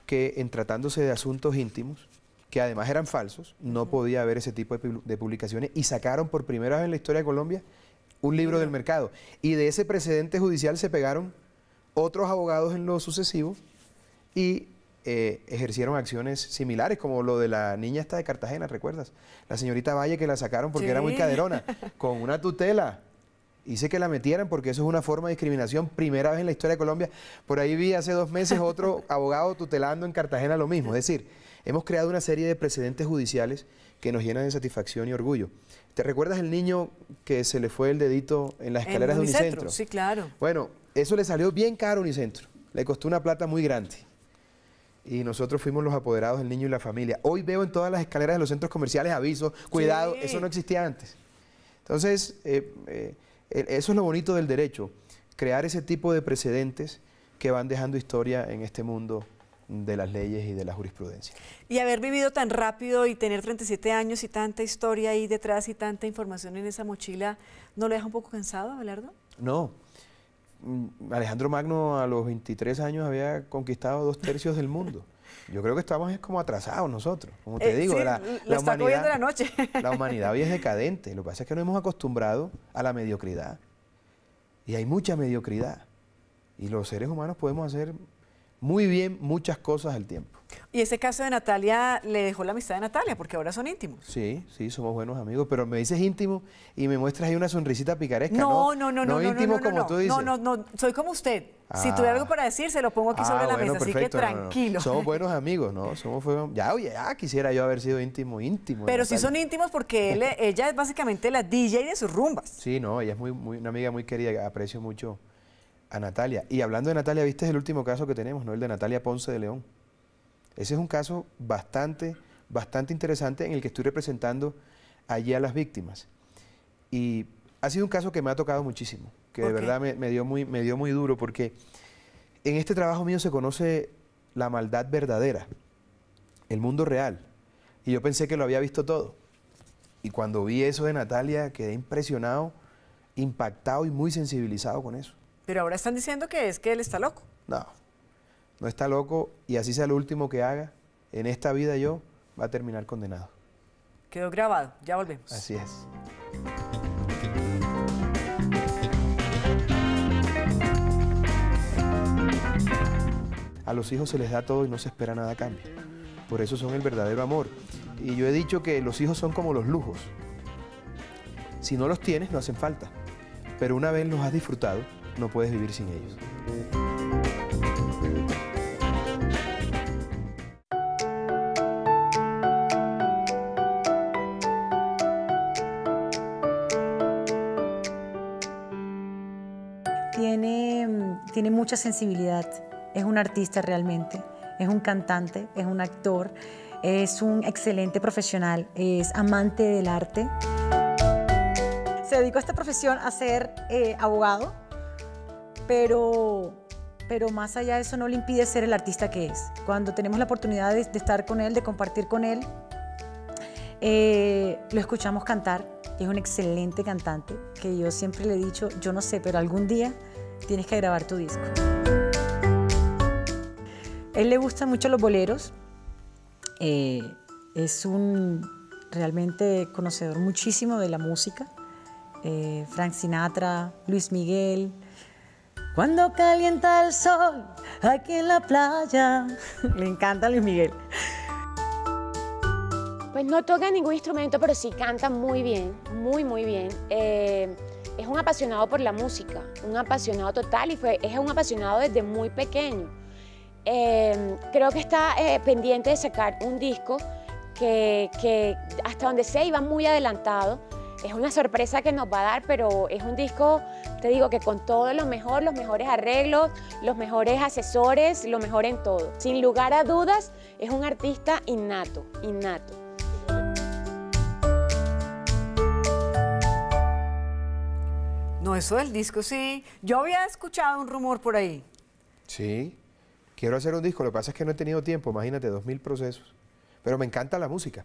que en tratándose de asuntos íntimos, que además eran falsos, no podía haber ese tipo de publicaciones y sacaron por primera vez en la historia de Colombia un libro del mercado. Y de ese precedente judicial se pegaron otros abogados en lo sucesivo y eh, ejercieron acciones similares, como lo de la niña esta de Cartagena, ¿recuerdas? La señorita Valle que la sacaron porque era muy caderona, con una tutela. Hice que la metieran porque eso es una forma de discriminación, primera vez en la historia de Colombia. Por ahí vi hace dos meses otro abogado tutelando en Cartagena lo mismo. Es decir, hemos creado una serie de precedentes judiciales que nos llena de satisfacción y orgullo. ¿Te recuerdas el niño que se le fue el dedito en las escaleras de Unicentro? Sí, claro. Bueno, eso le salió bien caro a Unicentro. Le costó una plata muy grande. Y nosotros fuimos los apoderados, del niño y la familia. Hoy veo en todas las escaleras de los centros comerciales avisos, cuidado, eso no existía antes. Entonces, eh, eh, eso es lo bonito del derecho, crear ese tipo de precedentes que van dejando historia en este mundo de las leyes y de la jurisprudencia. Y haber vivido tan rápido y tener 37 años y tanta historia ahí detrás y tanta información en esa mochila, ¿no le deja un poco cansado, Abelardo? No. Mm, Alejandro Magno a los 23 años había conquistado dos tercios del mundo. Yo creo que estamos como atrasados nosotros, como te eh, digo, la, humanidad, la, noche. la humanidad hoy es decadente. Lo que pasa es que nos hemos acostumbrado a la mediocridad. Y hay mucha mediocridad. Y los seres humanos podemos hacer muy bien muchas cosas al tiempo. ¿Y ese caso de Natalia le dejó la amistad de Natalia? Porque ahora son íntimos. Sí, sí, somos buenos amigos, pero me dices íntimo y me muestras ahí una sonrisita picaresca. No, no, no, no. No, no íntimo no, no, como no, tú dices. No, no, no, soy como usted. Si tuve ah. algo para decir, se lo pongo aquí ah, sobre la mesa, así que tranquilo. Somos buenos amigos, ¿no? Somos Ya, oye, ya quisiera yo haber sido íntimo, íntimo. Pero sí son íntimos porque él, ella es básicamente la DJ de sus rumbas. Sí, no, ella es muy, muy, una amiga muy querida, aprecio mucho a Natalia. Y hablando de Natalia, viste es el último caso que tenemos, ¿no? El de Natalia Ponce de León. Ese es un caso bastante, bastante interesante en el que estoy representando allí a las víctimas. Y ha sido un caso que me ha tocado muchísimo, que de verdad me, dio muy, me dio muy duro, porque en este trabajo mío se conoce la maldad verdadera, el mundo real. Y yo pensé que lo había visto todo. Y cuando vi eso de Natalia, quedé impresionado, impactado y muy sensibilizado con eso. Pero ahora están diciendo que es que él está loco. No, no está loco y así sea lo último que haga en esta vida yo, va a terminar condenado. Quedó grabado, ya volvemos. Así es. A los hijos se les da todo y no se espera nada a cambio. Por eso son el verdadero amor. Y yo he dicho que los hijos son como los lujos. Si no los tienes, no hacen falta. Pero una vez los has disfrutado, no puedes vivir sin ellos. Tiene, mm, tiene mucha sensibilidad, es un artista realmente, es un cantante, es un actor, es un excelente profesional, es amante del arte se dedicó a esta profesión a ser eh, abogado pero, pero más allá de eso no le impide ser el artista que es. Cuando tenemos la oportunidad de, estar con él, de compartir con él, eh, lo escuchamos cantar, es un excelente cantante, que yo siempre le he dicho, yo no sé, pero algún día tienes que grabar tu disco. él le gusta mucho los boleros, eh, es un realmente conocedor muchísimo de la música, eh, Frank Sinatra, Luis Miguel, cuando calienta el sol aquí en la playa. Le encanta Luis Miguel. Pues no toca ningún instrumento, pero sí canta muy bien, muy, muy bien. Eh, es un apasionado por la música, un apasionado total y fue, es un apasionado desde muy pequeño. Eh, creo que está eh, pendiente de sacar un disco que, que hasta donde sea iba muy adelantado. Es una sorpresa que nos va a dar, pero es un disco te digo que con todo lo mejor, los mejores arreglos, los mejores asesores, lo mejor en todo. Sin lugar a dudas, es un artista innato, innato. No, eso del disco sí. Yo había escuchado un rumor por ahí. Sí, quiero hacer un disco. Lo que pasa es que no he tenido tiempo, imagínate, dos mil procesos. Pero me encanta la música.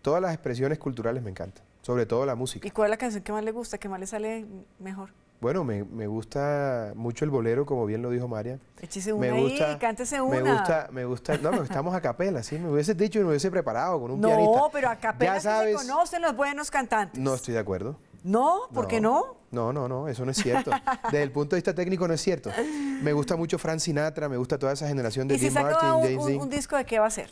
Todas las expresiones culturales me encantan, sobre todo la música. ¿Y cuál es la canción que más le gusta, que más le sale mejor? Bueno, me, gusta mucho el bolero, como bien lo dijo María. Échese una me gusta, cántese una. Me gusta, me gusta, no, estamos a capela, sí, me hubiese dicho y me hubiese preparado con un no, pianista. No, pero a capela se conocen los buenos cantantes. No estoy de acuerdo. ¿No? ¿Por qué no? No, no, no, eso no es cierto. Desde el punto de vista técnico no es cierto. Me gusta mucho Frank Sinatra, me gusta toda esa generación de ¿Y Martin, un, James un, disco de qué va a ser?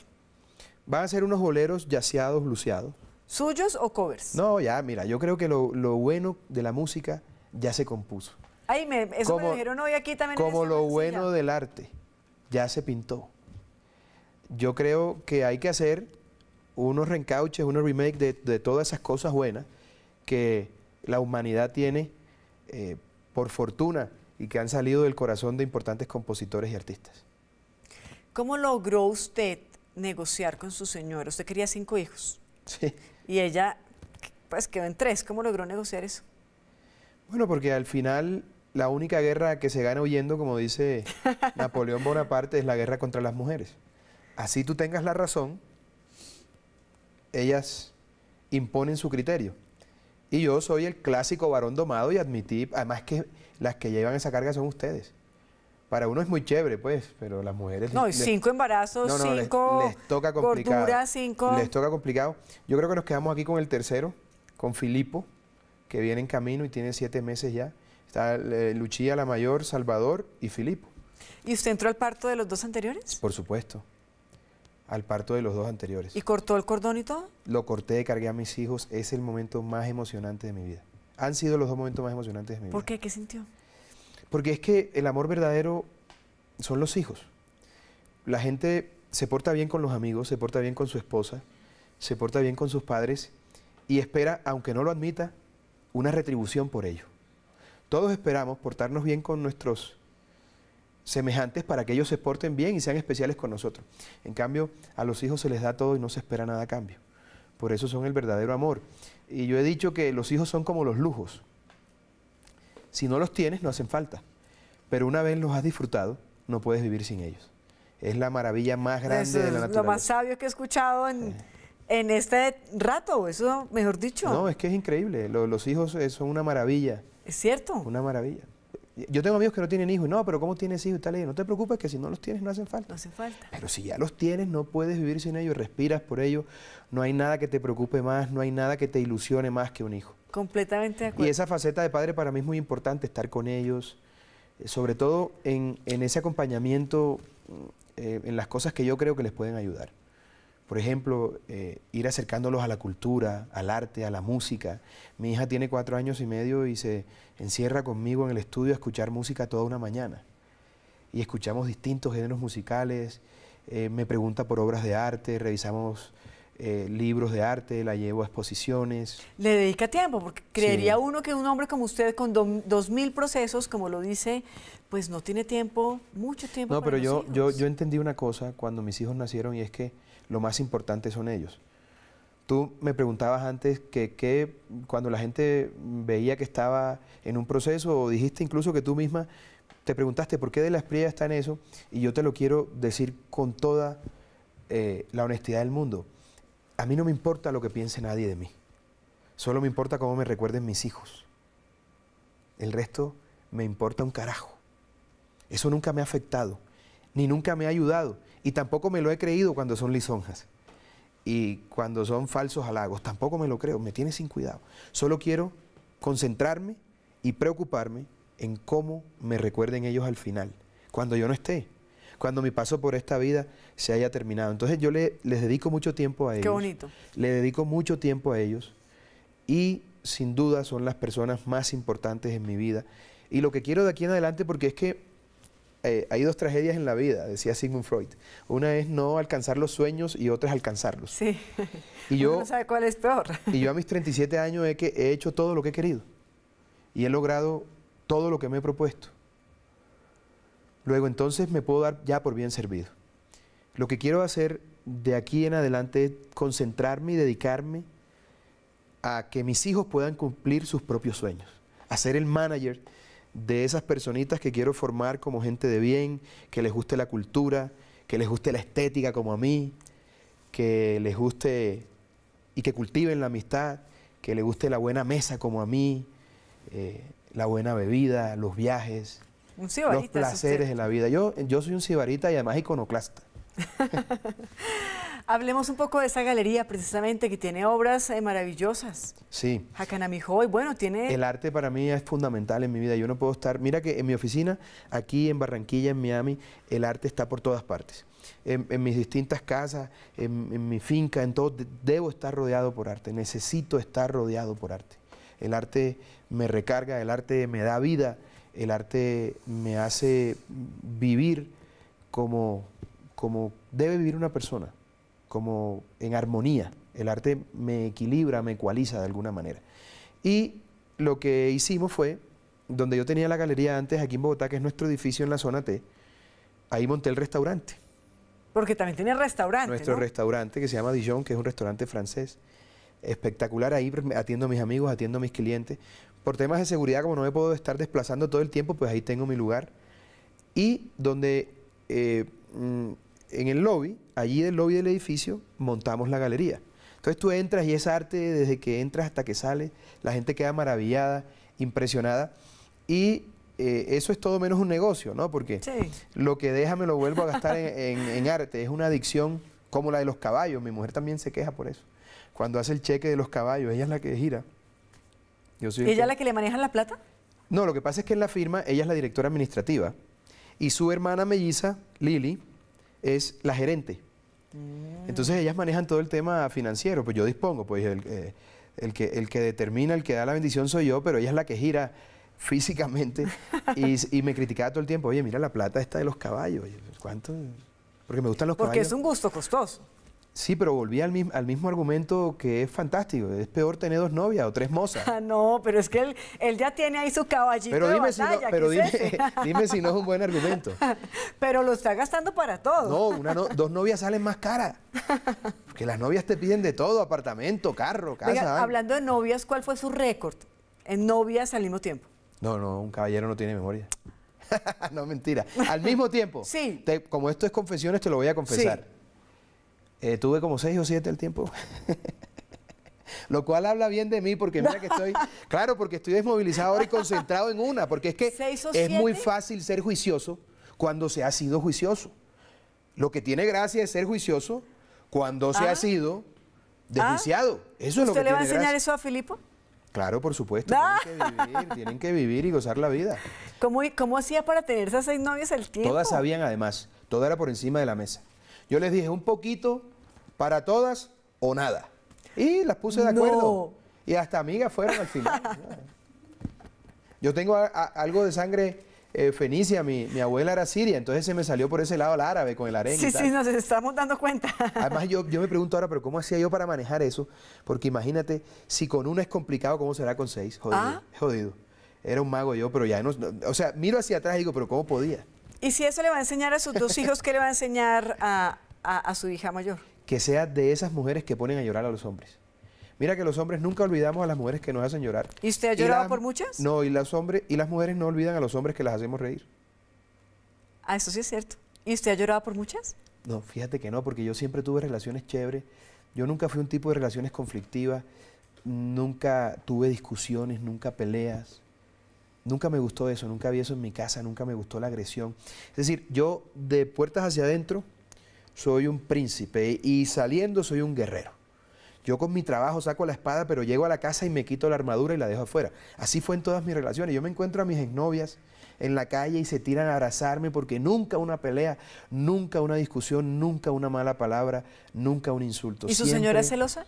Van a ser unos boleros yaceados, luceados. ¿Suyos o covers? No, ya, mira, yo creo que lo bueno de la música ya se compuso. me, como, lo aquí también. Como lo bueno del arte, ya se pintó. Yo creo que hay que hacer unos reencauches, unos remake de, todas esas cosas buenas que la humanidad tiene eh, por fortuna y que han salido del corazón de importantes compositores y artistas. ¿Cómo logró usted negociar con su señora? Usted quería cinco hijos. Sí. Y ella, pues quedó en tres. ¿Cómo logró negociar eso? Bueno, porque al final la única guerra que se gana huyendo, como dice Napoleón Bonaparte, es la guerra contra las mujeres. Así tú tengas la razón, ellas imponen su criterio. Y yo soy el clásico varón domado y admití, además que las que llevan esa carga son ustedes. Para uno es muy chévere, pues, pero las mujeres... No, y cinco embarazos, cinco les, toca complicado, cinco... Les toca complicado. Yo creo que nos quedamos aquí con el tercero, con Filipo que viene en camino y tiene siete meses ya. Está eh, Luchía, la mayor, Salvador y Filipo. ¿Y usted entró al parto de los dos anteriores? Por supuesto, al parto de los dos anteriores. ¿Y cortó el cordón y todo? Lo corté, cargué a mis hijos, es el momento más emocionante de mi vida. Han sido los dos momentos más emocionantes de mi vida. ¿Por qué? ¿Qué sintió? Porque es que el amor verdadero son los hijos. La gente se porta bien con los amigos, se porta bien con su esposa, se porta bien con sus padres y espera, aunque no lo admita, una retribución por ello. Todos esperamos portarnos bien con nuestros semejantes para que ellos se porten bien y sean especiales con nosotros. En cambio, a los hijos se les da todo y no se espera nada a cambio. Por eso son el verdadero amor. Y yo he dicho que los hijos son como los lujos. Si no los tienes, no hacen falta. Pero una vez los has disfrutado, no puedes vivir sin ellos. Es la maravilla más grande de la naturaleza. Lo más sabio que he escuchado en en este rato, eso mejor dicho. No, es que es increíble, los, hijos eh, son una maravilla. Es cierto. Una maravilla. Yo tengo amigos que no tienen hijos, no, pero ¿cómo tienes hijos? tal, eh, no te preocupes que si no los tienes no hacen falta. No hacen falta. Pero si ya los tienes, no puedes vivir sin ellos, respiras por ellos, no hay nada que te preocupe más, no hay nada que te ilusione más que un hijo. Completamente de acuerdo. Y esa faceta de padre para mí es muy importante, estar con ellos, eh, sobre todo en, ese acompañamiento, en las cosas que yo creo que les pueden ayudar por ejemplo, eh, ir acercándolos a la cultura, al arte, a la música. Mi hija tiene cuatro años y medio y se encierra conmigo en el estudio a escuchar música toda una mañana. Y escuchamos distintos géneros musicales, eh, me pregunta por obras de arte, revisamos eh, libros de arte, la llevo a exposiciones. Le dedica tiempo, porque creería uno que un hombre como usted con dos mil procesos, como lo dice, pues no tiene tiempo, mucho tiempo. No, para pero yo, yo, yo entendí una cosa cuando mis hijos nacieron y es que lo más importante son ellos. Tú me preguntabas antes que, cuando la gente veía que estaba en un proceso, o dijiste incluso que tú misma te preguntaste por qué de las Espría está en eso, y yo te lo quiero decir con toda eh, la honestidad del mundo. A mí no me importa lo que piense nadie de mí, solo me importa cómo me recuerden mis hijos. El resto me importa un carajo. Eso nunca me ha afectado, ni nunca me ha ayudado, y tampoco me lo he creído cuando son lisonjas. Y cuando son falsos halagos, tampoco me lo creo, me tiene sin cuidado. Solo quiero concentrarme y preocuparme en cómo me recuerden ellos al final, cuando yo no esté, cuando mi paso por esta vida se haya terminado. Entonces yo les dedico mucho tiempo a ellos. Qué bonito. Le dedico mucho tiempo a ellos y sin duda son las personas más importantes en mi vida. Y lo que quiero de aquí en adelante, porque es que eh, hay dos tragedias en la vida, decía Sigmund Freud. Una es no alcanzar los sueños y otra es alcanzarlos. Sí. Y yo, Uno no sabe cuál es peor. Y yo a mis 37 años he, que, he hecho todo lo que he querido y he logrado todo lo que me he propuesto. Luego entonces me puedo dar ya por bien servido. Lo que quiero hacer de aquí en adelante es concentrarme y dedicarme a que mis hijos puedan cumplir sus propios sueños, a ser el manager de esas personitas que quiero formar como gente de bien, que les guste la cultura, que les guste la estética como a mí, que les guste y que cultiven la amistad, que les guste la buena mesa como a mí, eh, la buena bebida, los viajes, los placeres en la vida. Yo, yo soy un cibarita y además iconoclasta. Hablemos un poco de esa galería precisamente que tiene obras eh, maravillosas. Sí. Hakanamihoy, bueno, tiene... El arte para mí es fundamental en mi vida. Yo no puedo estar... Mira que en mi oficina, aquí en Barranquilla, en Miami, el arte está por todas partes. En, mis distintas casas, en, en mi finca, en todo, debo estar rodeado por arte. Necesito estar rodeado por arte. El arte me recarga, el arte me da vida, el arte me hace vivir como, como debe vivir una persona como en armonía. El arte me equilibra, me ecualiza de alguna manera. Y lo que hicimos fue, donde yo tenía la galería antes, aquí en Bogotá, que es nuestro edificio en la zona T, ahí monté el restaurante. Porque también tenía restaurante. Nuestro restaurante que se llama Dijon, que es un restaurante francés. Espectacular ahí, pues, atiendo a mis amigos, atiendo a mis clientes. Por temas de seguridad, como no me puedo estar desplazando todo el tiempo, pues ahí tengo mi lugar. Y donde eh, mm, en el lobby, allí del lobby del edificio, montamos la galería. Entonces tú entras y es arte desde que entras hasta que sales, la gente queda maravillada, impresionada y eh, eso es todo menos un negocio, ¿no? Porque lo que deja me lo vuelvo a gastar en, arte, es una adicción como la de los caballos, mi mujer también se queja por eso. Cuando hace el cheque de los caballos, ella es la que gira. ella es la que le maneja la plata? No, lo que pasa es que en la firma ella es la directora administrativa y su hermana melliza, Lili, es la gerente. Mm. Entonces ellas manejan todo el tema financiero, pues yo dispongo, pues el, eh, el, que, el que determina, el que da la bendición soy yo, pero ella es la que gira físicamente y, me criticaba todo el tiempo, oye, mira la plata esta de los caballos, ¿cuánto? Porque me gustan los caballos. Porque es un gusto costoso. Sí, pero volví al, mismo argumento que es fantástico. Es peor tener dos novias o tres mozas. Ah, no, pero es que él, ya tiene ahí su caballito pero dime Si no, pero dime, es si no es un buen argumento. pero lo está gastando para todo. No, dos novias salen más caras. Porque las novias te piden de todo, apartamento, carro, casa. hablando de novias, ¿cuál fue su récord en novias al mismo tiempo? No, no, un caballero no tiene memoria. no, mentira. Al mismo tiempo. sí. como esto es confesiones, te lo voy a confesar. Eh, tuve como seis o siete el tiempo. Lo cual habla bien de mí porque mira que estoy, claro, porque estoy desmovilizado ahora y concentrado en una, porque es que es muy fácil ser juicioso cuando se ha sido juicioso. Lo que tiene gracia es ser juicioso cuando se ha ah. sido desjuiciado. Ah. Eso lo que le va a enseñar eso a Filipo? Claro, por supuesto. Tienen que vivir, y gozar la vida. ¿Cómo, ¿Cómo para tener esas seis novias el tiempo? Todas sabían, además, todo era por encima de la mesa. Yo les dije, un poquito para todas o nada. Y las puse de acuerdo. Y hasta amigas fueron al final. Yo tengo algo de sangre eh, fenicia, mi, abuela era siria, entonces se me salió por ese lado la árabe con el arenque. Sí, sí, nos estamos dando cuenta. Además, yo, yo me pregunto ahora, pero ¿cómo hacía yo para manejar eso? Porque imagínate, si con uno es complicado, ¿cómo será con seis? Jodido. Ah. Jodido. Era un mago yo, pero ya no, O sea, miro hacia atrás y digo, ¿pero cómo podía? Y si eso le va a enseñar a sus dos hijos, ¿qué le va a enseñar a su hija mayor? que sea de esas mujeres que ponen a llorar a los hombres. Mira que los hombres nunca olvidamos a las mujeres que nos hacen llorar. ¿Y usted ha llorado por muchas? No, y, hombres, y las mujeres no olvidan a los hombres que las hacemos reír. Ah, eso sí es cierto. ¿Y usted ha llorado por muchas? No, fíjate que no, porque yo siempre tuve relaciones chéveres. Yo nunca fui un tipo de relaciones conflictivas. Nunca tuve discusiones, nunca peleas. Nunca me gustó eso, nunca vi eso en mi casa, nunca me gustó la agresión. Es decir, yo de puertas hacia adentro soy un príncipe y saliendo soy un guerrero. Yo con mi trabajo saco la espada, pero llego a la casa y me quito la armadura y la dejo afuera. Así fue en todas mis relaciones. Yo me encuentro a mis exnovias en la calle y se tiran a abrazarme porque nunca una pelea, nunca una discusión, nunca una mala palabra, nunca un insulto. ¿Y su señora es celosa?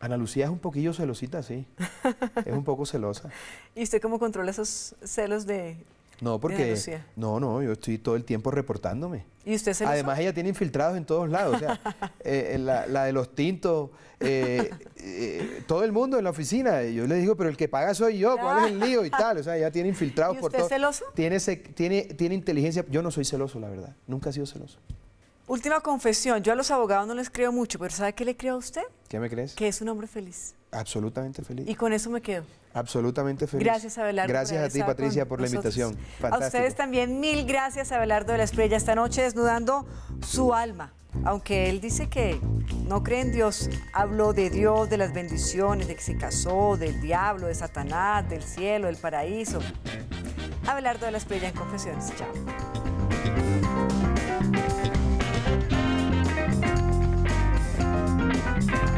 Ana Lucía es un poquillo celosita, sí. es un poco celosa. ¿Y usted cómo controla esos celos de, no, porque... No, no, yo estoy todo el tiempo reportándome. ¿Y usted se Además, ella tiene infiltrados en todos lados. O sea, eh, eh, la, de los tintos, eh, todo el mundo en la oficina. Yo le digo, pero el que paga soy yo, ¿cuál es el lío y tal? O sea, ella tiene infiltrados ¿Y usted por todo. celoso? Tiene, tiene, tiene inteligencia. Yo no soy celoso, la verdad. Nunca he sido celoso. Última confesión, yo a los abogados no les creo mucho, pero ¿sabe qué le creo a usted? ¿Qué me crees? Que es un hombre feliz. Absolutamente feliz. Y con eso me quedo. Absolutamente feliz. Gracias, Abelardo. Gracias a ti, Patricia, por la invitación. A ustedes también mil gracias, Abelardo de la Estrella, esta noche desnudando su alma. Aunque él dice que no cree en Dios, habló de Dios, de las bendiciones, de que se casó, del diablo, de Satanás, del cielo, del paraíso. Abelardo de la Estrella en Confesiones. Chao. Bye.